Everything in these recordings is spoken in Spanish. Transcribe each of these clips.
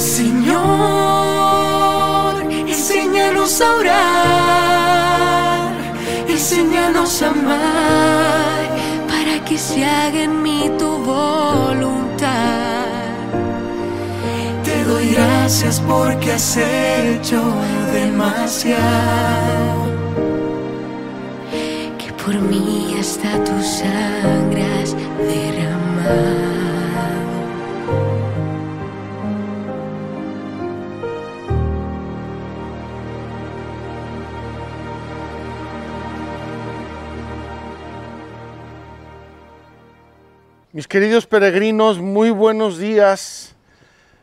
Señor, enséñanos a orar, enséñanos a amar, para que se haga en mí tu voluntad. Te doy gracias porque has hecho demasiado, que por mí hasta tus sangras derramar. Mis queridos peregrinos, muy buenos días.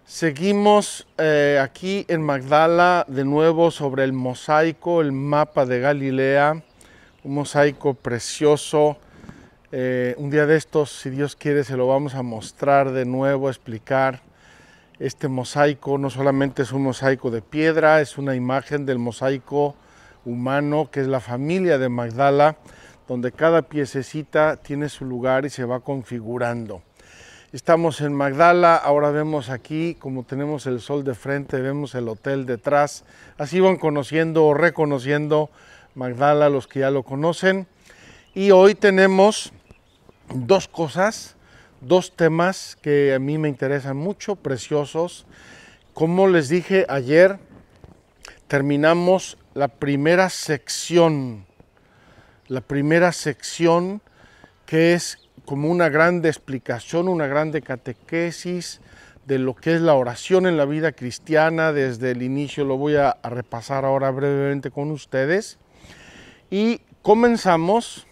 Seguimos eh, aquí en Magdala de nuevo sobre el mosaico, el mapa de Galilea, un mosaico precioso. Eh, un día de estos, si Dios quiere, se lo vamos a mostrar de nuevo, explicar. Este mosaico no solamente es un mosaico de piedra, es una imagen del mosaico humano que es la familia de Magdala donde cada piececita tiene su lugar y se va configurando. Estamos en Magdala, ahora vemos aquí, como tenemos el sol de frente, vemos el hotel detrás. Así van conociendo o reconociendo Magdala los que ya lo conocen. Y hoy tenemos dos cosas, dos temas que a mí me interesan mucho, preciosos. Como les dije ayer, terminamos la primera sección la primera sección que es como una grande explicación, una grande catequesis de lo que es la oración en la vida cristiana desde el inicio. Lo voy a, repasar ahora brevemente con ustedes. Y comenzamos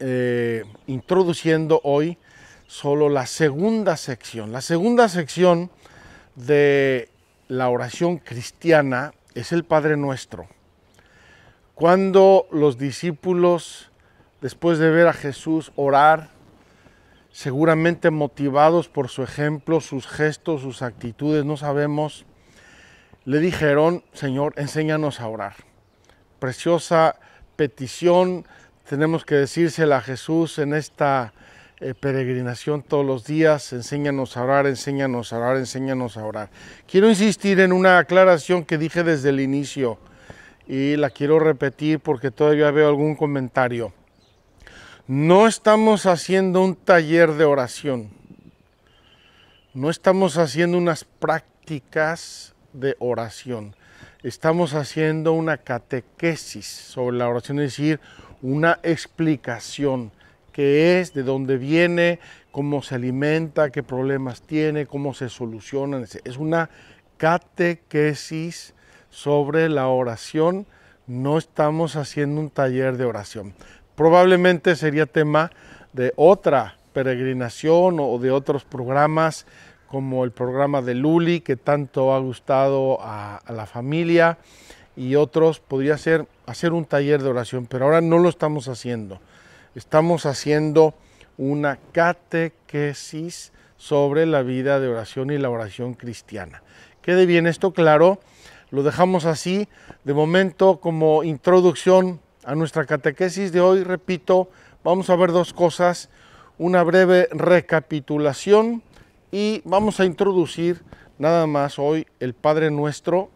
eh, introduciendo hoy solo la segunda sección. La segunda sección de la oración cristiana es el Padre Nuestro. Cuando los discípulos, después de ver a Jesús orar, seguramente motivados por su ejemplo, sus gestos, sus actitudes, no sabemos, le dijeron, Señor, enséñanos a orar. Preciosa petición, tenemos que decírsela a Jesús en esta eh, peregrinación todos los días, enséñanos a orar, enséñanos a orar, enséñanos a orar. Quiero insistir en una aclaración que dije desde el inicio y la quiero repetir porque todavía veo algún comentario. No estamos haciendo un taller de oración. No estamos haciendo unas prácticas de oración. Estamos haciendo una catequesis sobre la oración, es decir, una explicación qué es, de dónde viene, cómo se alimenta, qué problemas tiene, cómo se solucionan. Es una catequesis sobre la oración. No estamos haciendo un taller de oración. Probablemente sería tema de otra peregrinación o de otros programas como el programa de Luli que tanto ha gustado a, la familia y otros, podría ser hacer un taller de oración, pero ahora no lo estamos haciendo. Estamos haciendo una catequesis sobre la vida de oración y la oración cristiana. Quede bien esto claro, lo dejamos así de momento como introducción a nuestra catequesis de hoy. Repito, vamos a ver dos cosas, una breve recapitulación y vamos a introducir nada más hoy el Padre Nuestro.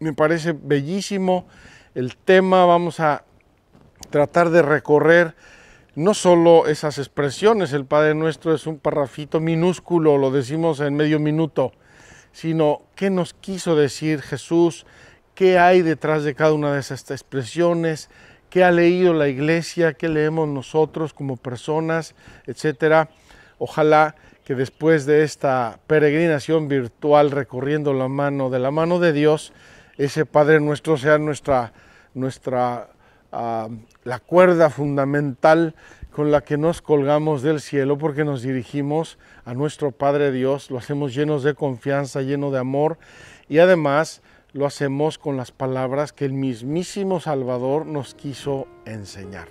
Me parece bellísimo el tema, vamos a tratar de recorrer no solo esas expresiones, el Padre Nuestro es un parrafito minúsculo, lo decimos en medio minuto, sino qué nos quiso decir Jesús, qué hay detrás de cada una de esas expresiones, qué ha leído la iglesia, qué leemos nosotros como personas, etc. Ojalá que después de esta peregrinación virtual recorriendo la mano de la mano de Dios, ese Padre nuestro sea nuestra, nuestra ah, la cuerda fundamental con la que nos colgamos del cielo porque nos dirigimos a nuestro Padre Dios, lo hacemos llenos de confianza, lleno de amor y además lo hacemos con las palabras que el mismísimo Salvador nos quiso enseñar.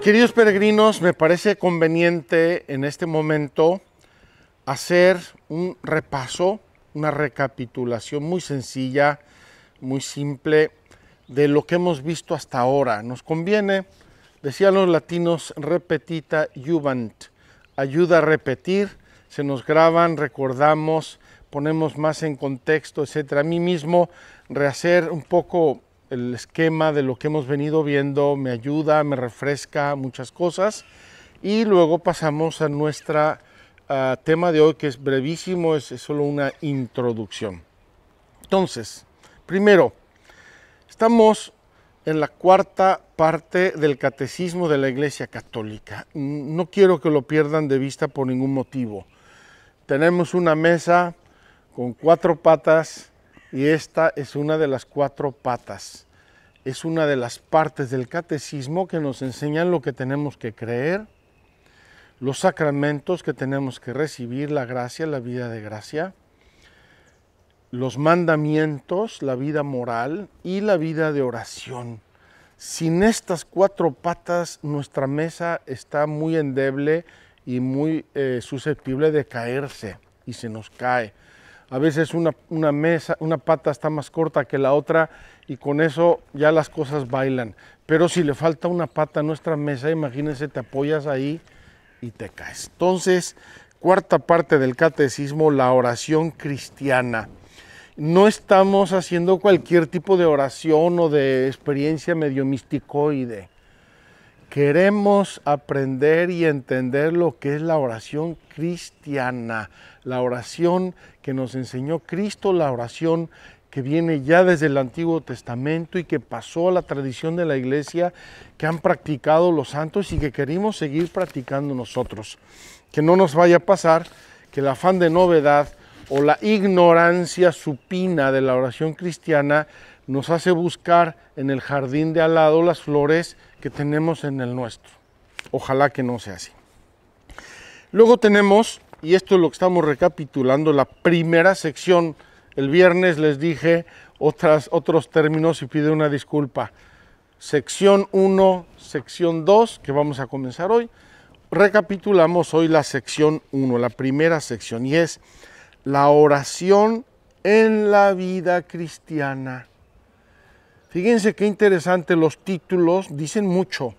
queridos peregrinos, me parece conveniente en este momento hacer un repaso, una recapitulación muy sencilla, muy simple de lo que hemos visto hasta ahora. Nos conviene, decían los latinos, repetita juvant, ayuda a repetir, se nos graban, recordamos, ponemos más en contexto, etcétera. A mí mismo rehacer un poco el esquema de lo que hemos venido viendo me ayuda, me refresca muchas cosas. Y luego pasamos a nuestro ah, tema de hoy, que es brevísimo, es solo una introducción. Entonces, primero, estamos en la cuarta parte del catecismo de la Iglesia Católica. No quiero que lo pierdan de vista por ningún motivo. Tenemos una mesa con cuatro patas, y esta es una de las cuatro patas. Es una de las partes del catecismo que nos enseñan lo que tenemos que creer, los sacramentos que tenemos que recibir, la gracia, la vida de gracia, los mandamientos, la vida moral y la vida de oración. Sin estas cuatro patas nuestra mesa está muy endeble y muy eh, susceptible de caerse y se nos cae a veces una, mesa, una pata está más corta que la otra y con eso ya las cosas bailan. Pero si le falta una pata a nuestra mesa, imagínense, te apoyas ahí y te caes. Entonces, cuarta parte del catecismo, la oración cristiana. No estamos haciendo cualquier tipo de oración o de experiencia medio misticoide. Queremos aprender y entender lo que es la oración cristiana, la oración que nos enseñó Cristo, la oración que viene ya desde el Antiguo Testamento y que pasó a la tradición de la iglesia, que han practicado los santos y que queremos seguir practicando nosotros. Que no nos vaya a pasar que el afán de novedad o la ignorancia supina de la oración cristiana nos hace buscar en el jardín de al lado las flores que tenemos en el nuestro. Ojalá que no sea así. Luego tenemos y esto es lo que estamos recapitulando, la primera sección. El viernes les dije otros términos y pide una disculpa. Sección 1, sección 2, que vamos a comenzar hoy. Recapitulamos hoy la sección 1, la primera sección, y es la oración en la vida cristiana. Fíjense qué interesante, los títulos dicen mucho.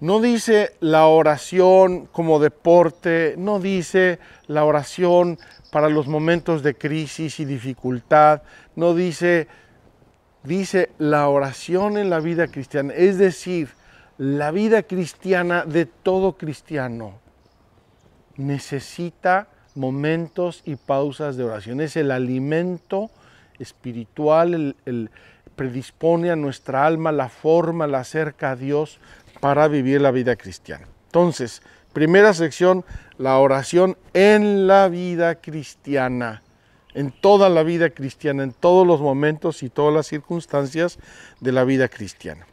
No dice la oración como deporte, no dice la oración para los momentos de crisis y dificultad, no dice, dice la oración en la vida cristiana, es decir, la vida cristiana de todo cristiano necesita momentos y pausas de oración, es el alimento espiritual, el, el, predispone a nuestra alma, la forma, la acerca a Dios para vivir la vida cristiana. Entonces, primera sección, la oración en la vida cristiana, en toda la vida cristiana, en todos los momentos y todas las circunstancias de la vida cristiana.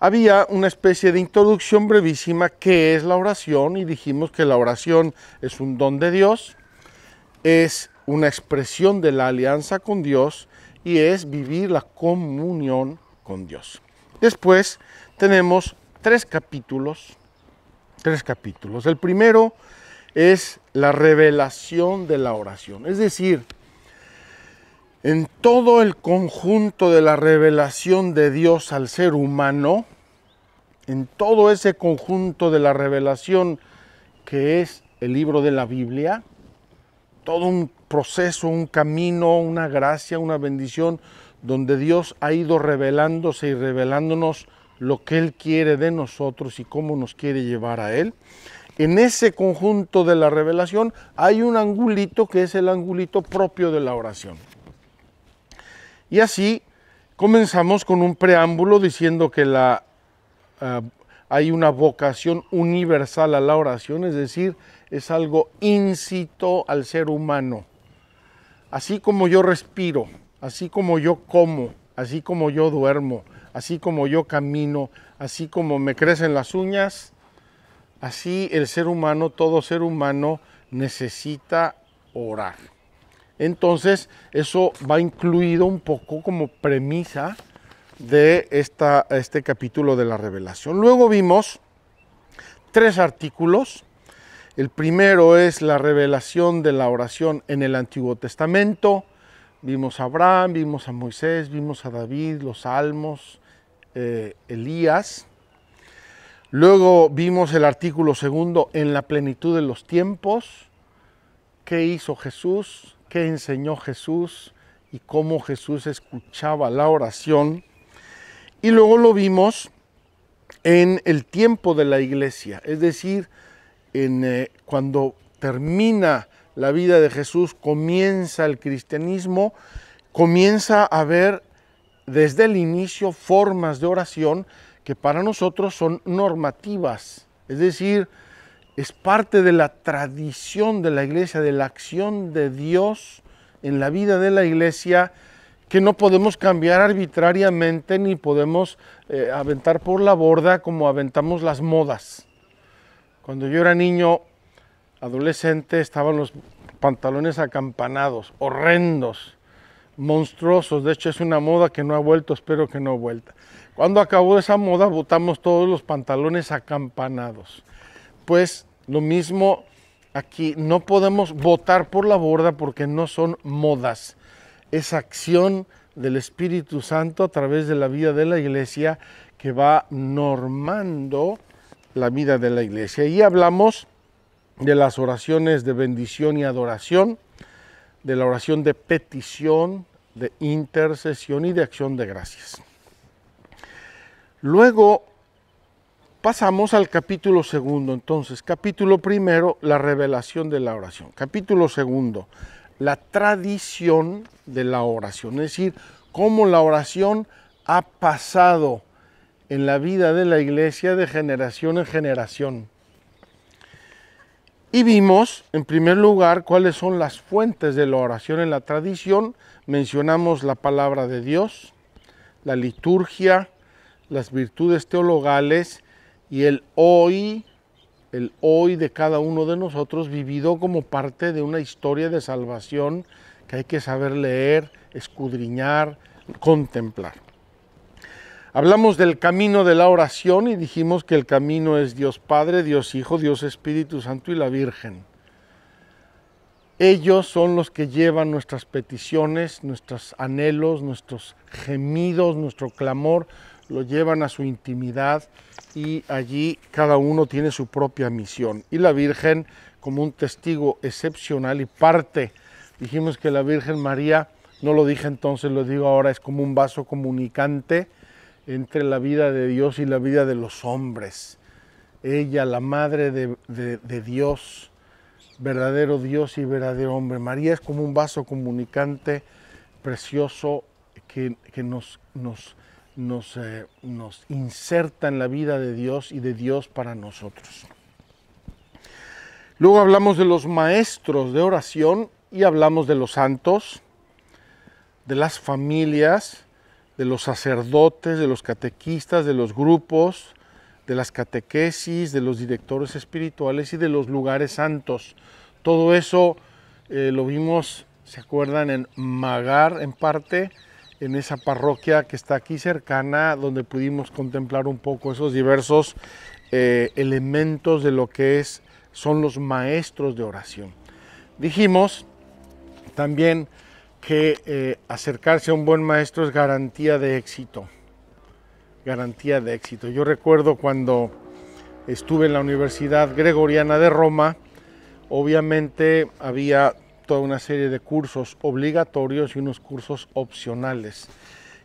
Había una especie de introducción brevísima que es la oración y dijimos que la oración es un don de Dios, es una expresión de la alianza con Dios y es vivir la comunión con Dios. Después tenemos tres capítulos, tres capítulos. El primero es la revelación de la oración, es decir, en todo el conjunto de la revelación de Dios al ser humano, en todo ese conjunto de la revelación que es el libro de la Biblia, todo un proceso, un camino, una gracia, una bendición, donde Dios ha ido revelándose y revelándonos lo que Él quiere de nosotros y cómo nos quiere llevar a Él. En ese conjunto de la revelación hay un angulito que es el angulito propio de la oración. Y así comenzamos con un preámbulo diciendo que la, eh, hay una vocación universal a la oración, es decir, es algo íncito al ser humano. Así como yo respiro, así como yo como, así como yo duermo, así como yo camino, así como me crecen las uñas, así el ser humano, todo ser humano necesita orar. Entonces, eso va incluido un poco como premisa de esta, este capítulo de la revelación. Luego vimos tres artículos el primero es la revelación de la oración en el Antiguo Testamento. Vimos a Abraham, vimos a Moisés, vimos a David, los Salmos, eh, Elías. Luego vimos el artículo segundo en la plenitud de los tiempos. ¿Qué hizo Jesús? ¿Qué enseñó Jesús? Y cómo Jesús escuchaba la oración. Y luego lo vimos en el tiempo de la iglesia, es decir, en, eh, cuando termina la vida de Jesús, comienza el cristianismo, comienza a haber desde el inicio formas de oración que para nosotros son normativas, es decir, es parte de la tradición de la iglesia, de la acción de Dios en la vida de la iglesia, que no podemos cambiar arbitrariamente ni podemos eh, aventar por la borda como aventamos las modas. Cuando yo era niño, adolescente, estaban los pantalones acampanados, horrendos, monstruosos. De hecho, es una moda que no ha vuelto, espero que no vuelta. Cuando acabó esa moda, botamos todos los pantalones acampanados. Pues lo mismo aquí, no podemos votar por la borda porque no son modas. Es acción del Espíritu Santo a través de la vida de la iglesia que va normando la vida de la iglesia. Y hablamos de las oraciones de bendición y adoración, de la oración de petición, de intercesión y de acción de gracias. Luego pasamos al capítulo segundo, entonces, capítulo primero, la revelación de la oración. Capítulo segundo, la tradición de la oración, es decir, cómo la oración ha pasado en la vida de la iglesia de generación en generación. Y vimos, en primer lugar, cuáles son las fuentes de la oración en la tradición. Mencionamos la palabra de Dios, la liturgia, las virtudes teologales y el hoy, el hoy de cada uno de nosotros vivido como parte de una historia de salvación que hay que saber leer, escudriñar, contemplar. Hablamos del camino de la oración y dijimos que el camino es Dios Padre, Dios Hijo, Dios Espíritu Santo y la Virgen. Ellos son los que llevan nuestras peticiones, nuestros anhelos, nuestros gemidos, nuestro clamor, lo llevan a su intimidad y allí cada uno tiene su propia misión. Y la Virgen como un testigo excepcional y parte. Dijimos que la Virgen María, no lo dije entonces, lo digo ahora, es como un vaso comunicante entre la vida de Dios y la vida de los hombres. Ella, la madre de, Dios, verdadero Dios y verdadero hombre. María es como un vaso comunicante precioso que, nos, nos, eh, nos inserta en la vida de Dios y de Dios para nosotros. Luego hablamos de los maestros de oración y hablamos de los santos, de las familias, de los sacerdotes, de los catequistas, de los grupos, de las catequesis, de los directores espirituales y de los lugares santos. Todo eso eh, lo vimos, ¿se acuerdan? En Magar, en parte, en esa parroquia que está aquí cercana, donde pudimos contemplar un poco esos diversos eh, elementos de lo que es, son los maestros de oración. Dijimos también que eh, acercarse a un buen maestro es garantía de éxito. Garantía de éxito. Yo recuerdo cuando estuve en la Universidad Gregoriana de Roma, obviamente había toda una serie de cursos obligatorios y unos cursos opcionales.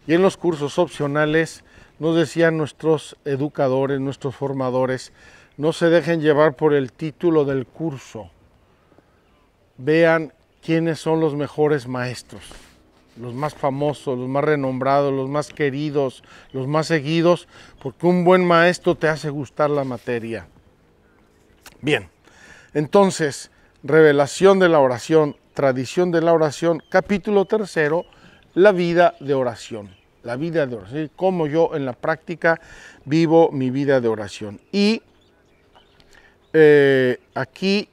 Y en los cursos opcionales nos decían nuestros educadores, nuestros formadores, no se dejen llevar por el título del curso. Vean quiénes son los mejores maestros, los más famosos, los más renombrados, los más queridos, los más seguidos, porque un buen maestro te hace gustar la materia. Bien, entonces, revelación de la oración, tradición de la oración, capítulo tercero, la vida de oración. La vida de oración, cómo yo en la práctica vivo mi vida de oración. Y eh, aquí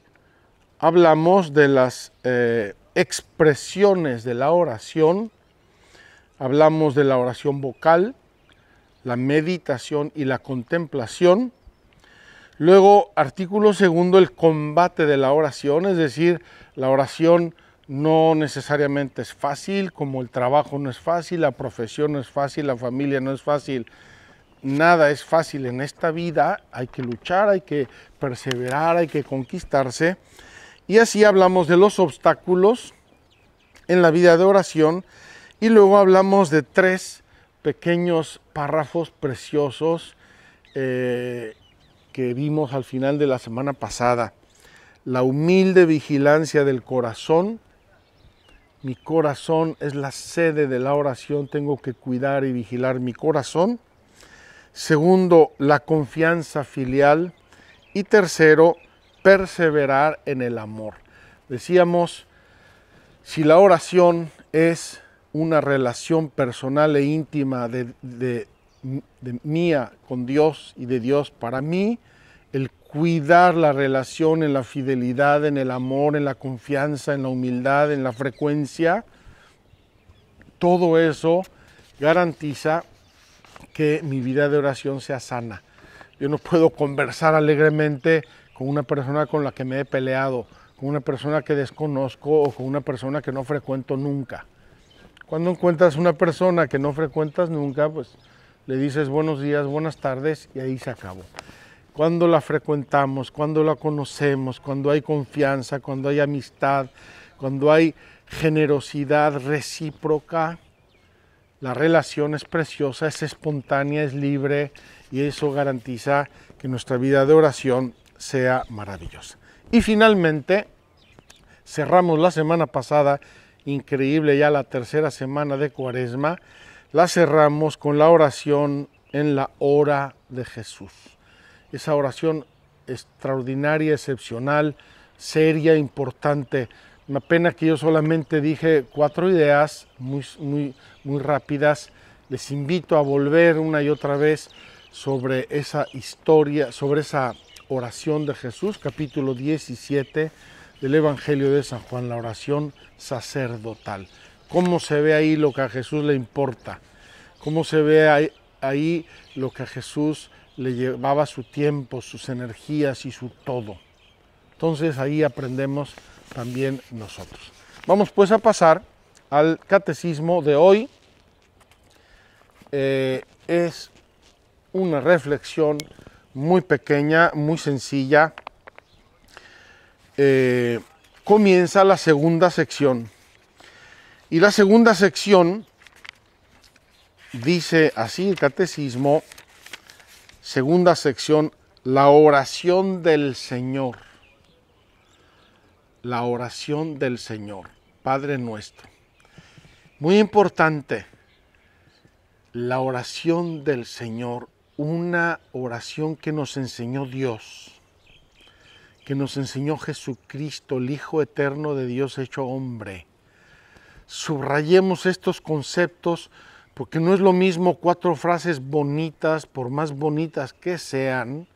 hablamos de las eh, expresiones de la oración, hablamos de la oración vocal, la meditación y la contemplación. Luego, artículo segundo, el combate de la oración, es decir, la oración no necesariamente es fácil, como el trabajo no es fácil, la profesión no es fácil, la familia no es fácil. Nada es fácil en esta vida, hay que luchar, hay que perseverar, hay que conquistarse. Y así hablamos de los obstáculos en la vida de oración y luego hablamos de tres pequeños párrafos preciosos eh, que vimos al final de la semana pasada. La humilde vigilancia del corazón. Mi corazón es la sede de la oración, tengo que cuidar y vigilar mi corazón. Segundo, la confianza filial. Y tercero, perseverar en el amor. Decíamos, si la oración es una relación personal e íntima de, mía con Dios y de Dios para mí, el cuidar la relación en la fidelidad, en el amor, en la confianza, en la humildad, en la frecuencia, todo eso garantiza que mi vida de oración sea sana. Yo no puedo conversar alegremente con una persona con la que me he peleado, con una persona que desconozco o con una persona que no frecuento nunca. Cuando encuentras una persona que no frecuentas nunca, pues le dices buenos días, buenas tardes y ahí se acabó. Cuando la frecuentamos, cuando la conocemos, cuando hay confianza, cuando hay amistad, cuando hay generosidad recíproca, la relación es preciosa, es espontánea, es libre y eso garantiza que nuestra vida de oración sea maravillosa. Y finalmente, cerramos la semana pasada, increíble ya la tercera semana de Cuaresma, la cerramos con la oración en la hora de Jesús. Esa oración extraordinaria, excepcional, seria, importante. Una pena que yo solamente dije cuatro ideas muy, muy, muy rápidas. Les invito a volver una y otra vez sobre esa historia, sobre esa oración de Jesús, capítulo 17 del Evangelio de San Juan, la oración sacerdotal. Cómo se ve ahí lo que a Jesús le importa, cómo se ve ahí, lo que a Jesús le llevaba su tiempo, sus energías y su todo. Entonces ahí aprendemos también nosotros. Vamos pues a pasar al catecismo de hoy. Eh, es una reflexión muy pequeña, muy sencilla. Eh, comienza la segunda sección. Y la segunda sección dice así el catecismo, segunda sección, la oración del Señor. La oración del Señor, Padre nuestro. Muy importante, la oración del Señor una oración que nos enseñó Dios, que nos enseñó Jesucristo, el Hijo Eterno de Dios hecho hombre. Subrayemos estos conceptos porque no es lo mismo cuatro frases bonitas, por más bonitas que sean,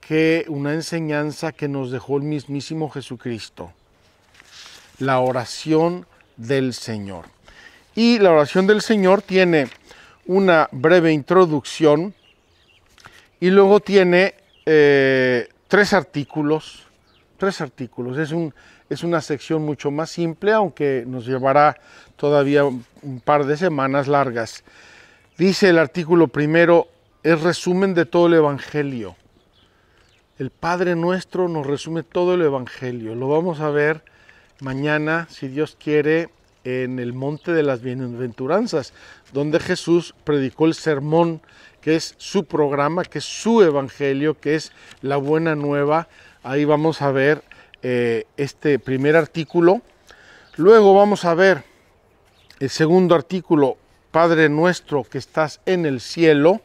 que una enseñanza que nos dejó el mismísimo Jesucristo. La oración del Señor. Y la oración del Señor tiene una breve introducción y luego tiene eh, tres artículos, tres artículos. Es, un, es una sección mucho más simple, aunque nos llevará todavía un par de semanas largas. Dice el artículo primero, es resumen de todo el Evangelio. El Padre nuestro nos resume todo el Evangelio. Lo vamos a ver mañana, si Dios quiere, en el Monte de las Bienaventuranzas, donde Jesús predicó el sermón que es su programa, que es su evangelio, que es la buena nueva. Ahí vamos a ver eh, este primer artículo. Luego vamos a ver el segundo artículo, Padre nuestro que estás en el cielo.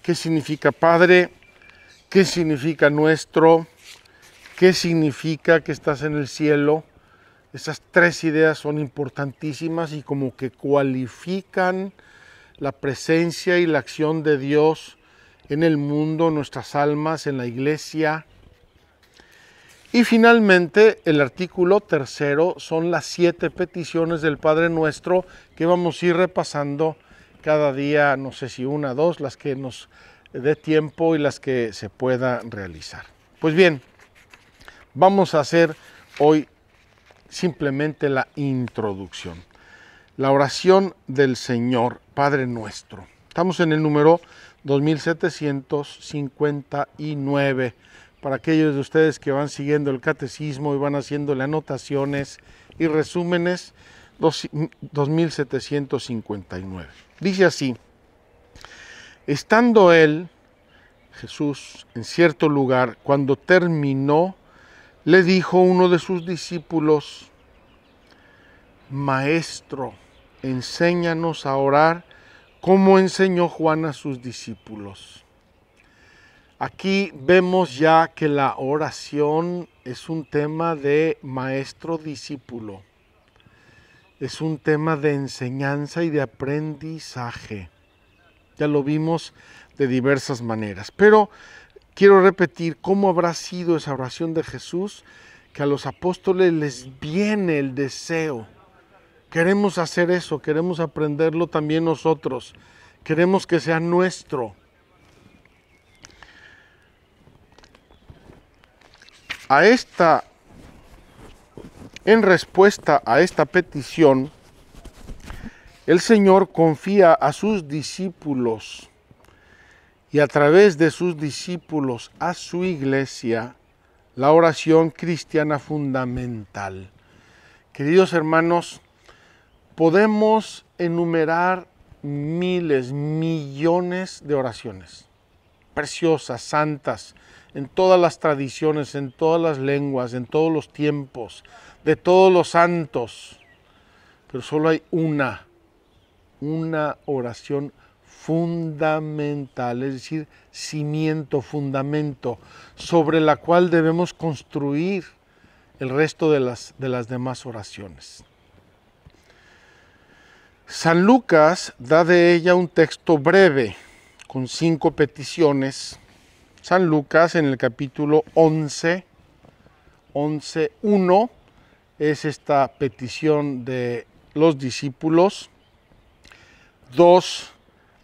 ¿Qué significa Padre? ¿Qué significa nuestro? ¿Qué significa que estás en el cielo? Esas tres ideas son importantísimas y como que cualifican la presencia y la acción de Dios en el mundo, nuestras almas, en la iglesia. Y finalmente, el artículo tercero son las siete peticiones del Padre Nuestro que vamos a ir repasando cada día, no sé si una, dos, las que nos dé tiempo y las que se pueda realizar. Pues bien, vamos a hacer hoy simplemente la introducción. La oración del Señor Padre Nuestro. Estamos en el número 2759. Para aquellos de ustedes que van siguiendo el catecismo y van haciéndole anotaciones y resúmenes, 2759. Dice así, estando él, Jesús, en cierto lugar, cuando terminó, le dijo uno de sus discípulos, Maestro, enséñanos a orar como enseñó Juan a sus discípulos. Aquí vemos ya que la oración es un tema de maestro-discípulo. Es un tema de enseñanza y de aprendizaje. Ya lo vimos de diversas maneras. Pero quiero repetir cómo habrá sido esa oración de Jesús que a los apóstoles les viene el deseo Queremos hacer eso, queremos aprenderlo también nosotros. Queremos que sea nuestro. A esta, en respuesta a esta petición, el Señor confía a sus discípulos y a través de sus discípulos a su iglesia la oración cristiana fundamental. Queridos hermanos, Podemos enumerar miles, millones de oraciones, preciosas, santas, en todas las tradiciones, en todas las lenguas, en todos los tiempos, de todos los santos. Pero solo hay una, una oración fundamental, es decir, cimiento, fundamento, sobre la cual debemos construir el resto de las, de las demás oraciones. San Lucas da de ella un texto breve con cinco peticiones. San Lucas en el capítulo 11, 11, 1 es esta petición de los discípulos. 2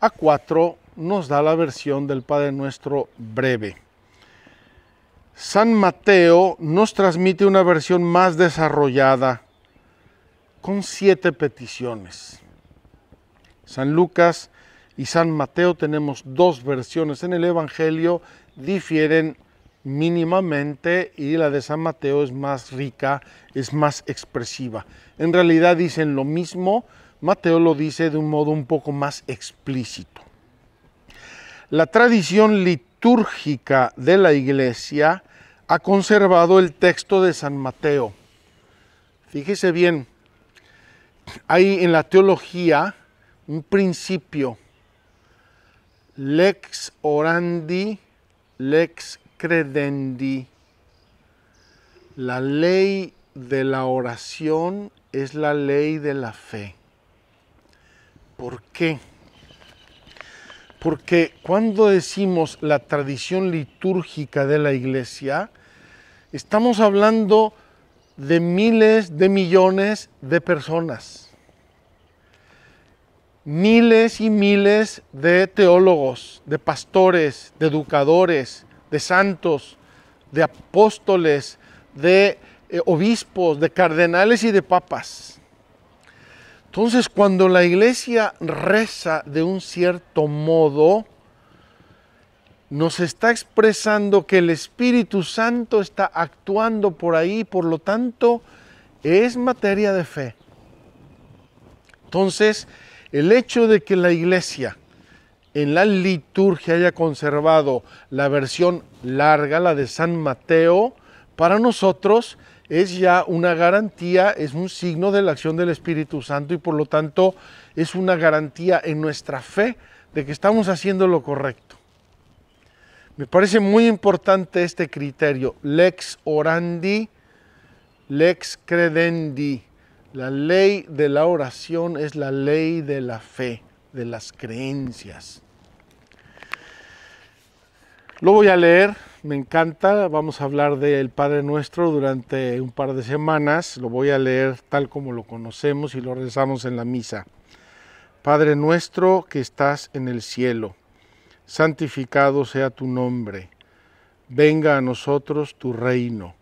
a 4 nos da la versión del Padre Nuestro breve. San Mateo nos transmite una versión más desarrollada con siete peticiones. San Lucas y San Mateo tenemos dos versiones en el Evangelio, difieren mínimamente y la de San Mateo es más rica, es más expresiva. En realidad dicen lo mismo, Mateo lo dice de un modo un poco más explícito. La tradición litúrgica de la iglesia ha conservado el texto de San Mateo. Fíjese bien, ahí en la teología un principio. Lex orandi, lex credendi. La ley de la oración es la ley de la fe. ¿Por qué? Porque cuando decimos la tradición litúrgica de la iglesia, estamos hablando de miles, de millones de personas miles y miles de teólogos, de pastores, de educadores, de santos, de apóstoles, de eh, obispos, de cardenales y de papas. Entonces, cuando la iglesia reza de un cierto modo, nos está expresando que el Espíritu Santo está actuando por ahí, por lo tanto, es materia de fe. Entonces, el hecho de que la iglesia en la liturgia haya conservado la versión larga, la de San Mateo, para nosotros es ya una garantía, es un signo de la acción del Espíritu Santo y por lo tanto es una garantía en nuestra fe de que estamos haciendo lo correcto. Me parece muy importante este criterio, lex orandi, lex credendi. La ley de la oración es la ley de la fe, de las creencias. Lo voy a leer, me encanta. Vamos a hablar del Padre Nuestro durante un par de semanas. Lo voy a leer tal como lo conocemos y lo rezamos en la misa. Padre nuestro que estás en el cielo, santificado sea tu nombre. Venga a nosotros tu reino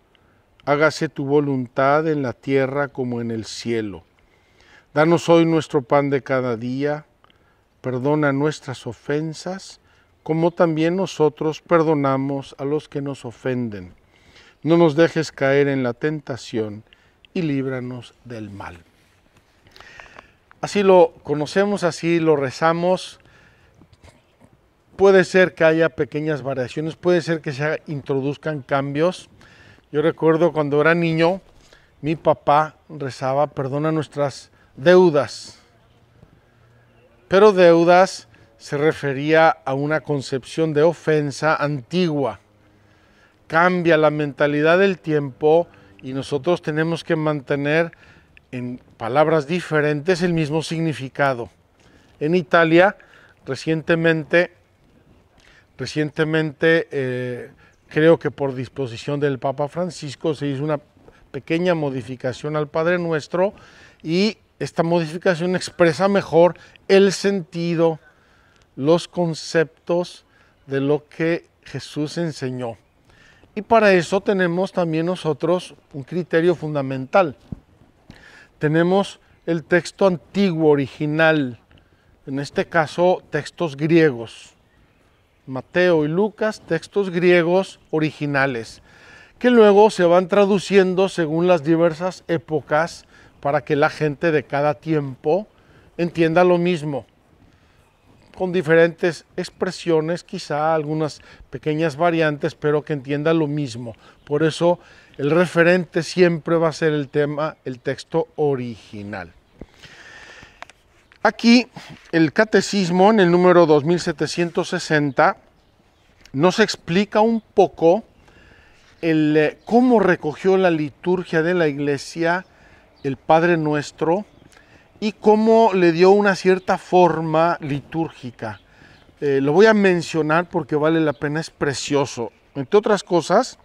hágase tu voluntad en la tierra como en el cielo. Danos hoy nuestro pan de cada día, perdona nuestras ofensas, como también nosotros perdonamos a los que nos ofenden. No nos dejes caer en la tentación y líbranos del mal. Así lo conocemos, así lo rezamos. Puede ser que haya pequeñas variaciones, puede ser que se introduzcan cambios, yo recuerdo cuando era niño, mi papá rezaba, perdona nuestras deudas. Pero deudas se refería a una concepción de ofensa antigua. Cambia la mentalidad del tiempo y nosotros tenemos que mantener en palabras diferentes el mismo significado. En Italia, recientemente, recientemente eh, creo que por disposición del Papa Francisco se hizo una pequeña modificación al Padre Nuestro y esta modificación expresa mejor el sentido, los conceptos de lo que Jesús enseñó. Y para eso tenemos también nosotros un criterio fundamental. Tenemos el texto antiguo, original, en este caso textos griegos. Mateo y Lucas, textos griegos originales, que luego se van traduciendo según las diversas épocas para que la gente de cada tiempo entienda lo mismo, con diferentes expresiones, quizá algunas pequeñas variantes, pero que entienda lo mismo. Por eso el referente siempre va a ser el tema, el texto original. Aquí el catecismo en el número 2760 nos explica un poco eh, cómo recogió la liturgia de la iglesia el Padre Nuestro y cómo le dio una cierta forma litúrgica. Eh, lo voy a mencionar porque vale la pena, es precioso. Entre otras cosas,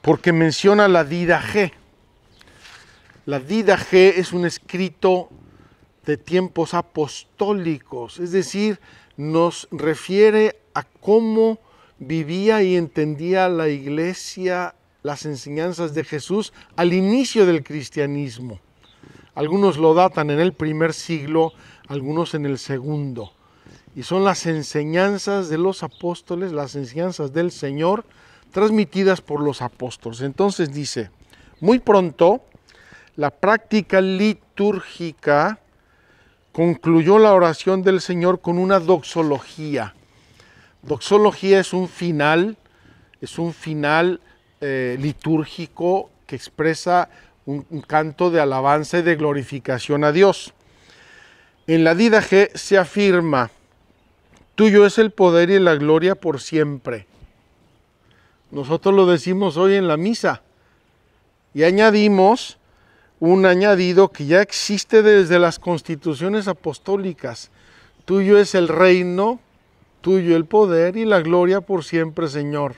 porque menciona la Dida G. La Dida G es un escrito de tiempos apostólicos, es decir, nos refiere a cómo vivía y entendía la iglesia las enseñanzas de Jesús al inicio del cristianismo. Algunos lo datan en el primer siglo, algunos en el segundo. Y son las enseñanzas de los apóstoles, las enseñanzas del Señor, transmitidas por los apóstoles. Entonces dice, muy pronto, la práctica litúrgica concluyó la oración del Señor con una doxología. Doxología es un final, es un final eh, litúrgico que expresa un, canto de alabanza y de glorificación a Dios. En la G se afirma, tuyo es el poder y la gloria por siempre. Nosotros lo decimos hoy en la misa y añadimos un añadido que ya existe desde las constituciones apostólicas. Tuyo es el reino, tuyo el poder y la gloria por siempre, Señor.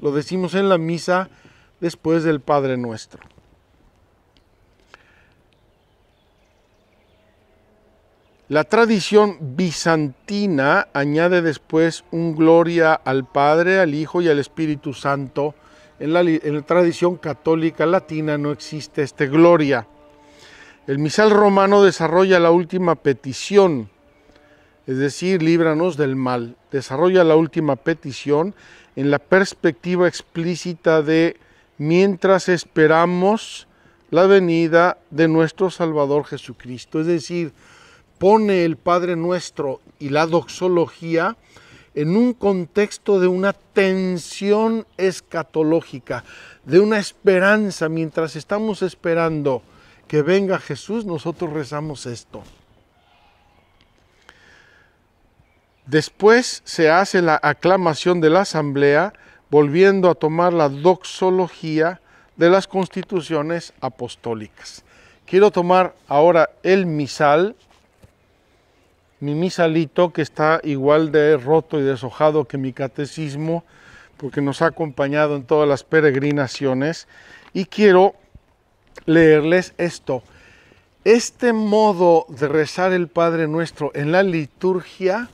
Lo decimos en la misa después del Padre nuestro. La tradición bizantina añade después un gloria al Padre, al Hijo y al Espíritu Santo en la, tradición católica latina no existe este gloria. El misal romano desarrolla la última petición, es decir, líbranos del mal. Desarrolla la última petición en la perspectiva explícita de mientras esperamos la venida de nuestro Salvador Jesucristo. Es decir, pone el Padre nuestro y la doxología en un contexto de una tensión escatológica, de una esperanza. Mientras estamos esperando que venga Jesús, nosotros rezamos esto. Después se hace la aclamación de la asamblea, volviendo a tomar la doxología de las constituciones apostólicas. Quiero tomar ahora el misal mi misalito, que está igual de roto y deshojado que mi catecismo, porque nos ha acompañado en todas las peregrinaciones, y quiero leerles esto. Este modo de rezar el Padre Nuestro en la liturgia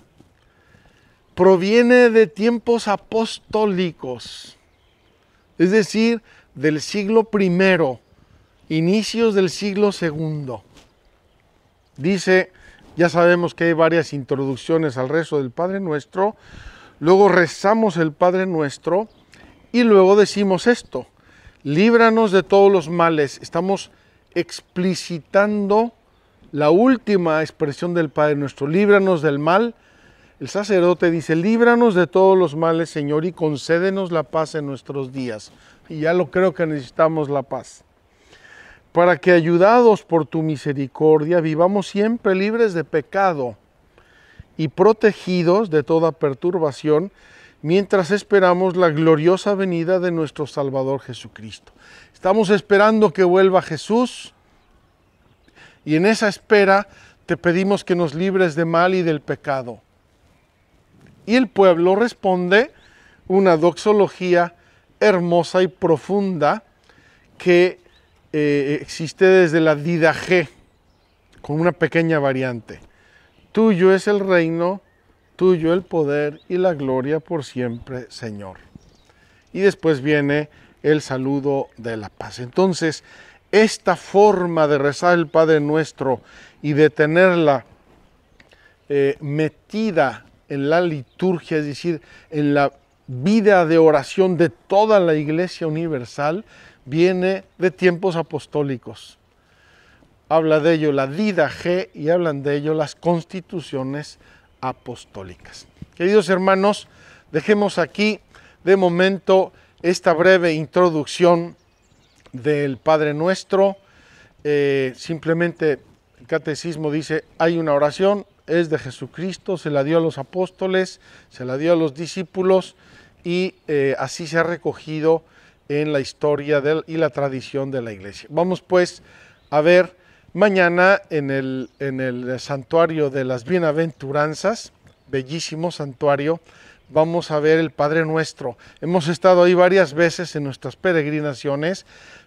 proviene de tiempos apostólicos, es decir, del siglo I, inicios del siglo II. Dice ya sabemos que hay varias introducciones al rezo del Padre Nuestro. Luego rezamos el Padre Nuestro y luego decimos esto. Líbranos de todos los males. Estamos explicitando la última expresión del Padre Nuestro. Líbranos del mal. El sacerdote dice, líbranos de todos los males, Señor, y concédenos la paz en nuestros días. Y ya lo creo que necesitamos la paz para que ayudados por tu misericordia vivamos siempre libres de pecado y protegidos de toda perturbación, mientras esperamos la gloriosa venida de nuestro Salvador Jesucristo. Estamos esperando que vuelva Jesús y en esa espera te pedimos que nos libres de mal y del pecado. Y el pueblo responde una doxología hermosa y profunda que eh, existe desde la G, con una pequeña variante. Tuyo es el reino, tuyo el poder y la gloria por siempre, Señor. Y después viene el saludo de la paz. Entonces, esta forma de rezar el Padre Nuestro y de tenerla eh, metida en la liturgia, es decir, en la vida de oración de toda la Iglesia Universal, viene de tiempos apostólicos. Habla de ello la G y hablan de ello las constituciones apostólicas. Queridos hermanos, dejemos aquí de momento esta breve introducción del Padre Nuestro. Eh, simplemente el catecismo dice, hay una oración, es de Jesucristo, se la dio a los apóstoles, se la dio a los discípulos y eh, así se ha recogido en la historia y la tradición de la iglesia. Vamos pues a ver mañana en el, en el santuario de las bienaventuranzas, bellísimo santuario, vamos a ver el Padre Nuestro. Hemos estado ahí varias veces en nuestras peregrinaciones,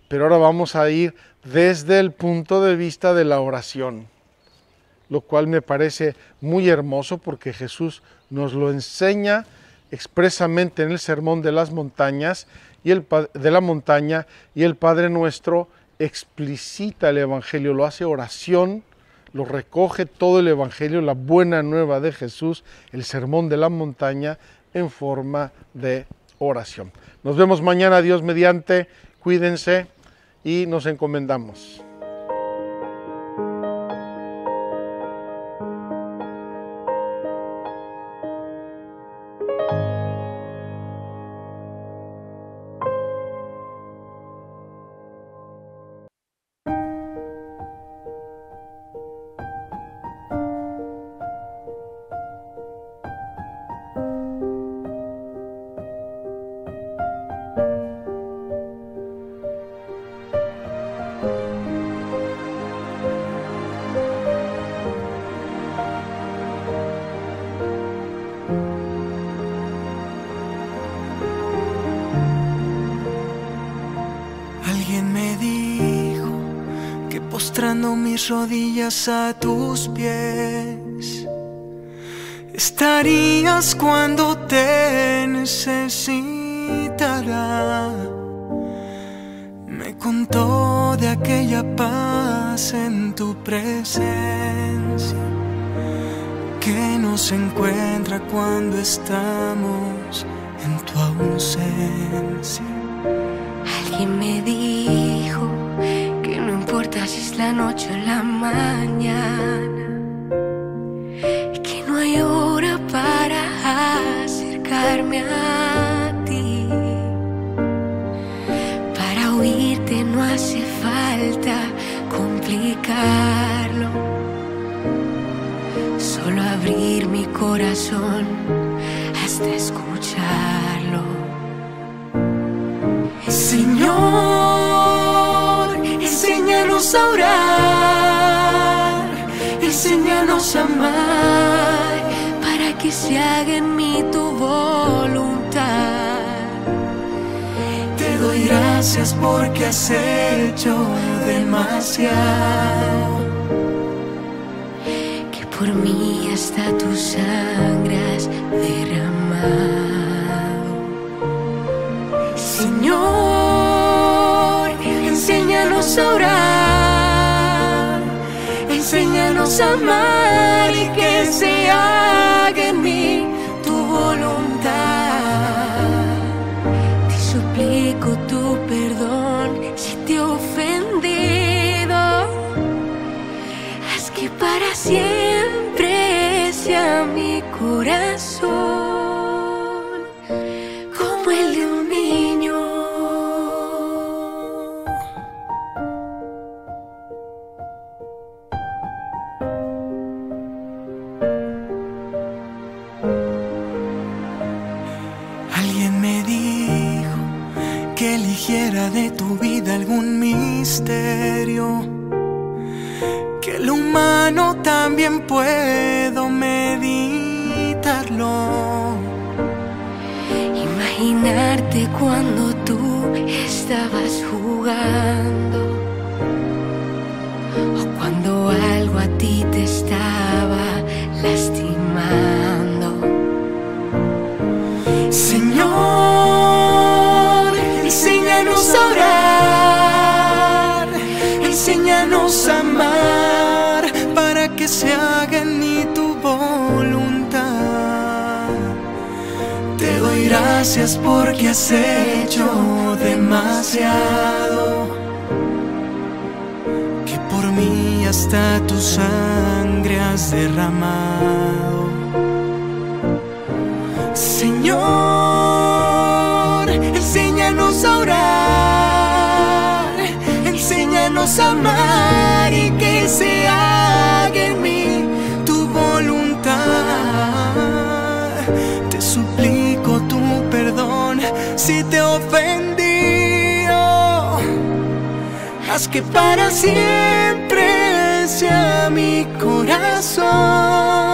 pero ahora vamos a ir desde el punto de vista de la oración, lo cual me parece muy hermoso porque Jesús nos lo enseña expresamente en el Sermón de las Montañas y el, de la montaña y el Padre Nuestro explicita el Evangelio, lo hace oración, lo recoge todo el Evangelio, la buena nueva de Jesús, el sermón de la montaña en forma de oración. Nos vemos mañana, Dios mediante, cuídense y nos encomendamos. mis rodillas a tus pies. Estarías cuando te necesitará. Me contó de aquella paz en tu presencia que nos encuentra cuando estamos en tu ausencia. Alguien me dijo noche la mañana, que no hay hora para acercarme a ti. Para oírte no hace falta complicarlo, solo abrir mi corazón hasta escucharlo. Señor, enséñanos orar nos amar para que se haga en mí tu voluntad. Te doy gracias porque has hecho demasiado. Que por mí hasta tu sangre has derramado. Señor, enséñanos a orar Enséñanos a amar y que se haga en mí tu voluntad. Te suplico tu perdón si te he ofendido. Haz que para siempre. gracias porque has hecho demasiado. Que por mí hasta tu sangre has derramado. Señor, enséñanos a orar, enséñanos a amar y que sea. si te ofendí, haz que para siempre sea mi corazón.